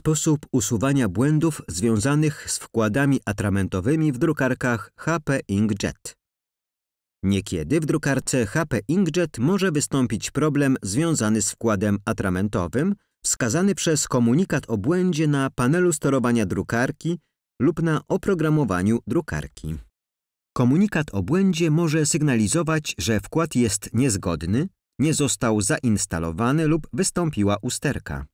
sposób usuwania błędów związanych z wkładami atramentowymi w drukarkach HP Inkjet. Niekiedy w drukarce HP Inkjet może wystąpić problem związany z wkładem atramentowym, wskazany przez komunikat o błędzie na panelu sterowania drukarki lub na oprogramowaniu drukarki. Komunikat o błędzie może sygnalizować, że wkład jest niezgodny, nie został zainstalowany lub wystąpiła usterka.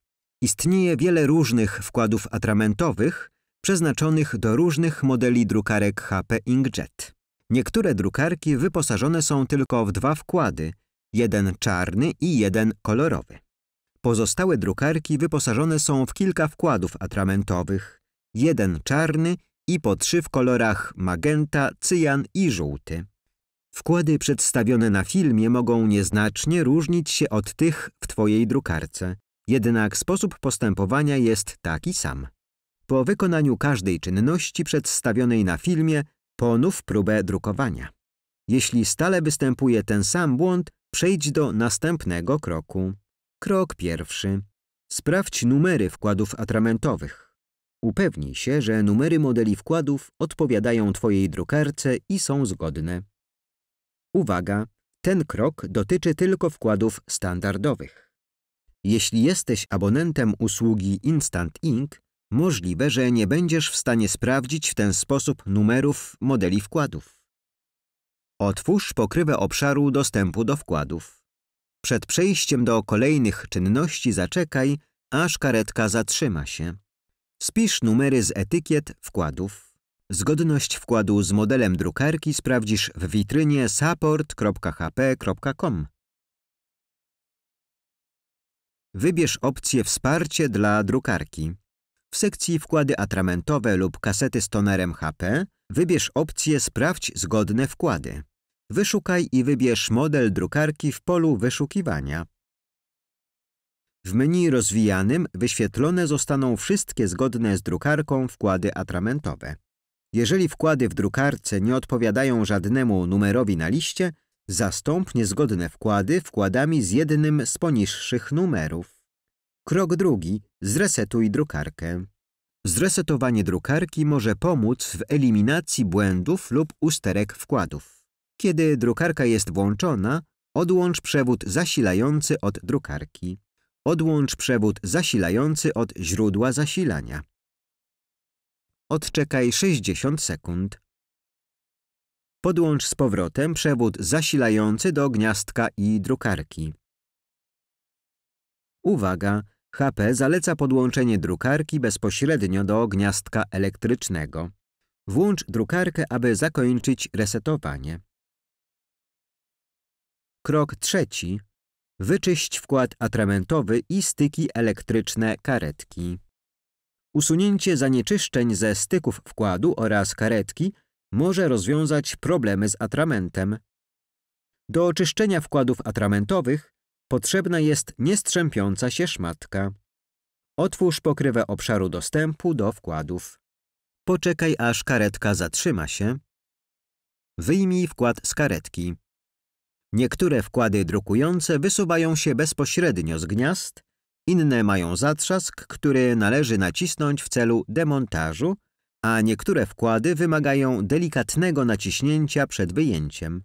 Istnieje wiele różnych wkładów atramentowych przeznaczonych do różnych modeli drukarek HP Inkjet. Niektóre drukarki wyposażone są tylko w dwa wkłady, jeden czarny i jeden kolorowy. Pozostałe drukarki wyposażone są w kilka wkładów atramentowych, jeden czarny i po trzy w kolorach magenta, cyjan i żółty. Wkłady przedstawione na filmie mogą nieznacznie różnić się od tych w Twojej drukarce. Jednak sposób postępowania jest taki sam. Po wykonaniu każdej czynności przedstawionej na filmie ponów próbę drukowania. Jeśli stale występuje ten sam błąd, przejdź do następnego kroku. Krok pierwszy. Sprawdź numery wkładów atramentowych. Upewnij się, że numery modeli wkładów odpowiadają Twojej drukarce i są zgodne. Uwaga! Ten krok dotyczy tylko wkładów standardowych. Jeśli jesteś abonentem usługi Instant Ink, możliwe, że nie będziesz w stanie sprawdzić w ten sposób numerów modeli wkładów. Otwórz pokrywę obszaru dostępu do wkładów. Przed przejściem do kolejnych czynności zaczekaj, aż karetka zatrzyma się. Spisz numery z etykiet wkładów. Zgodność wkładu z modelem drukarki sprawdzisz w witrynie support.hp.com wybierz opcję Wsparcie dla drukarki. W sekcji Wkłady atramentowe lub kasety z tonerem HP wybierz opcję Sprawdź zgodne wkłady. Wyszukaj i wybierz model drukarki w polu wyszukiwania. W menu rozwijanym wyświetlone zostaną wszystkie zgodne z drukarką wkłady atramentowe. Jeżeli wkłady w drukarce nie odpowiadają żadnemu numerowi na liście, Zastąp niezgodne wkłady wkładami z jednym z poniższych numerów. Krok drugi. Zresetuj drukarkę. Zresetowanie drukarki może pomóc w eliminacji błędów lub usterek wkładów. Kiedy drukarka jest włączona, odłącz przewód zasilający od drukarki. Odłącz przewód zasilający od źródła zasilania. Odczekaj 60 sekund podłącz z powrotem przewód zasilający do gniazdka i drukarki. Uwaga! HP zaleca podłączenie drukarki bezpośrednio do gniazdka elektrycznego. Włącz drukarkę, aby zakończyć resetowanie. Krok trzeci. Wyczyść wkład atramentowy i styki elektryczne karetki. Usunięcie zanieczyszczeń ze styków wkładu oraz karetki może rozwiązać problemy z atramentem. Do oczyszczenia wkładów atramentowych potrzebna jest niestrzępiąca się szmatka. Otwórz pokrywę obszaru dostępu do wkładów. Poczekaj, aż karetka zatrzyma się. Wyjmij wkład z karetki. Niektóre wkłady drukujące wysuwają się bezpośrednio z gniazd, inne mają zatrzask, który należy nacisnąć w celu demontażu, a niektóre wkłady wymagają delikatnego naciśnięcia przed wyjęciem.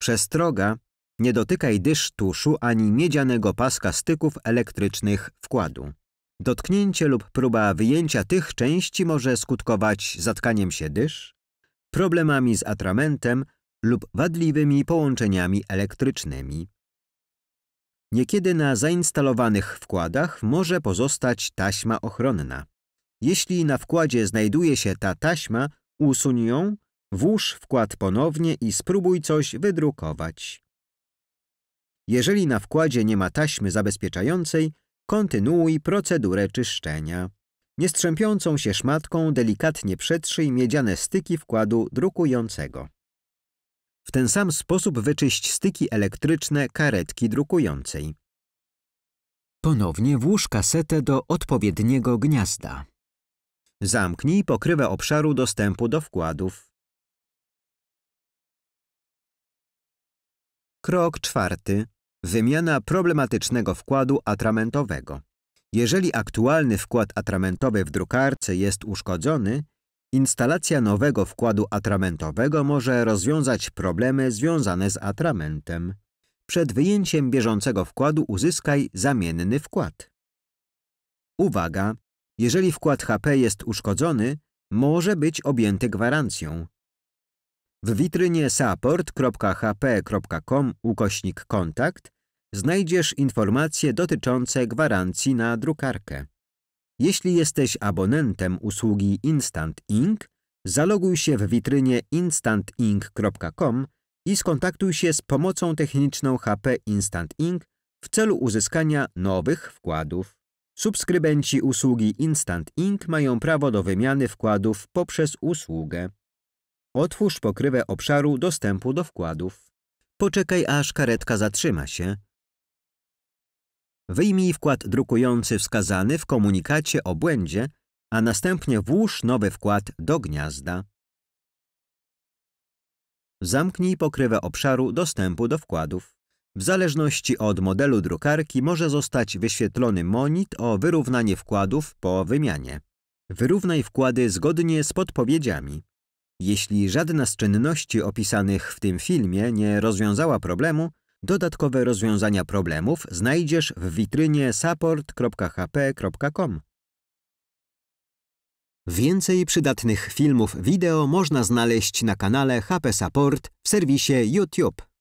Przestroga nie dotykaj dysz tuszu ani miedzianego paska styków elektrycznych wkładu. Dotknięcie lub próba wyjęcia tych części może skutkować zatkaniem się dysz, problemami z atramentem lub wadliwymi połączeniami elektrycznymi. Niekiedy na zainstalowanych wkładach może pozostać taśma ochronna. Jeśli na wkładzie znajduje się ta taśma, usuń ją, włóż wkład ponownie i spróbuj coś wydrukować. Jeżeli na wkładzie nie ma taśmy zabezpieczającej, kontynuuj procedurę czyszczenia. Niestrzępiącą się szmatką delikatnie przetrzyj miedziane styki wkładu drukującego. W ten sam sposób wyczyść styki elektryczne karetki drukującej. Ponownie włóż kasetę do odpowiedniego gniazda. Zamknij pokrywę obszaru dostępu do wkładów. Krok czwarty. Wymiana problematycznego wkładu atramentowego. Jeżeli aktualny wkład atramentowy w drukarce jest uszkodzony, instalacja nowego wkładu atramentowego może rozwiązać problemy związane z atramentem. Przed wyjęciem bieżącego wkładu uzyskaj zamienny wkład. Uwaga! Jeżeli wkład HP jest uszkodzony, może być objęty gwarancją. W witrynie support.hp.com ukośnik kontakt znajdziesz informacje dotyczące gwarancji na drukarkę. Jeśli jesteś abonentem usługi Instant Ink, zaloguj się w witrynie instantink.com i skontaktuj się z pomocą techniczną HP Instant Ink w celu uzyskania nowych wkładów. Subskrybenci usługi Instant Ink mają prawo do wymiany wkładów poprzez usługę. Otwórz pokrywę obszaru dostępu do wkładów. Poczekaj, aż karetka zatrzyma się. Wyjmij wkład drukujący wskazany w komunikacie o błędzie, a następnie włóż nowy wkład do gniazda. Zamknij pokrywę obszaru dostępu do wkładów. W zależności od modelu drukarki może zostać wyświetlony monit o wyrównanie wkładów po wymianie. Wyrównaj wkłady zgodnie z podpowiedziami. Jeśli żadna z czynności opisanych w tym filmie nie rozwiązała problemu, dodatkowe rozwiązania problemów znajdziesz w witrynie support.hp.com. Więcej przydatnych filmów wideo można znaleźć na kanale HP Support w serwisie YouTube.